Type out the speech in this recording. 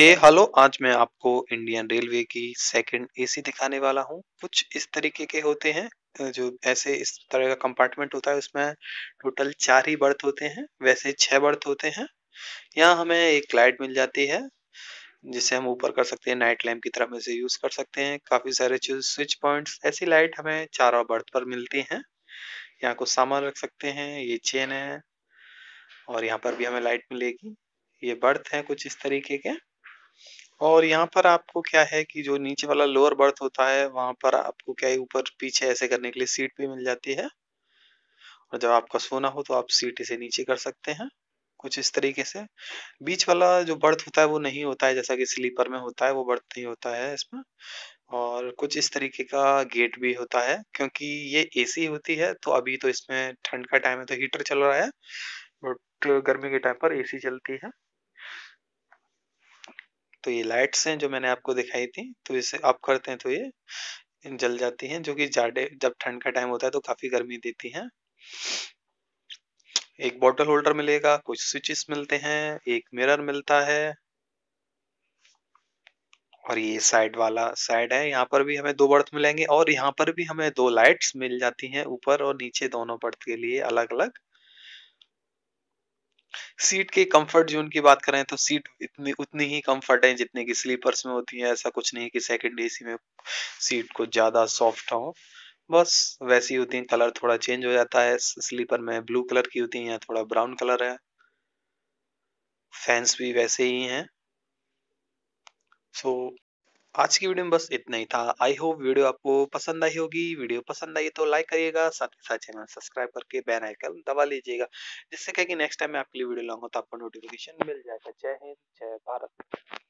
हे hey, hello आज मैं आपको इंडियन रेलवे की सेकंड एसी दिखाने वाला हूँ कुछ इस तरीके के होते हैं जो ऐसे इस तरह का कंपार्टमेंट होता है उसमें टोटल चार ही बर्थ होते हैं वैसे छह बर्थ होते हैं यहाँ हमें एक लाइट मिल जाती है जिसे हम ऊपर कर सकते हैं नाइट लैम्प की तरह में से यूज कर सकते हैं काफी सारे स्विच पॉइंट्स ऐसी लाइट हमें चारों बर्थ पर मिलती हैं यहाँ कुछ सामान रख सकते हैं ये चेन है और यहाँ पर भी हमें लाइट मिलेगी ये बर्थ है कुछ इस तरीके के और यहाँ पर आपको क्या है कि जो नीचे वाला लोअर बर्थ होता है वहां पर आपको क्या है ऊपर पीछे ऐसे करने के लिए सीट भी मिल जाती है और जब आपका सोना हो तो आप सीट इसे नीचे कर सकते हैं कुछ इस तरीके से बीच वाला जो बर्थ होता है वो नहीं होता है जैसा कि स्लीपर में होता है वो बर्थ नहीं होता है इसमें और कुछ इस तरीके का गेट भी होता है क्योंकि ये एसी होती है तो अभी तो इसमें ठंड का टाइम है तो हीटर चल रहा है बट गर्मी के टाइम पर एसी चलती है तो ये लाइट्स हैं जो मैंने आपको दिखाई थी तो इसे अप करते हैं तो ये जल जाती हैं जो कि जाड़े जब ठंड का टाइम होता है तो काफी गर्मी देती हैं एक बॉटल होल्डर मिलेगा कुछ स्विचेस मिलते हैं एक मिरर मिलता है और ये साइड वाला साइड है यहाँ पर भी हमें दो बर्थ मिलेंगे और यहाँ पर भी हमें दो लाइट्स मिल जाती हैं ऊपर और नीचे दोनों बर्थ के लिए अलग अलग सीट के कंफर्ट जोन की बात करें तो सीट इतनी उतनी ही कंफर्ट है जितने की स्लीपर्स में होती है ऐसा कुछ नहीं कि सेकंड एसी में सीट को ज़्यादा सॉफ्ट हो बस वैसी होती है कलर थोड़ा चेंज हो जाता है स्लीपर में ब्लू कलर की होती है या थोड़ा ब्राउन कलर है फैंस भी वैसे ही हैं सो आज की वीडियो में बस इतना ही था आई होप वीडियो आपको पसंद आई होगी वीडियो पसंद आई तो लाइक करिएगा साथ ही साथ चैनल सब्सक्राइब करके बेल आइकन दबा लीजिएगा जिससे क्या कि नेक्स्ट टाइम मैं आपके लिए वीडियो लाऊंगा तो आपको नोटिफिकेशन मिल जाएगा जय हिंद जय भारत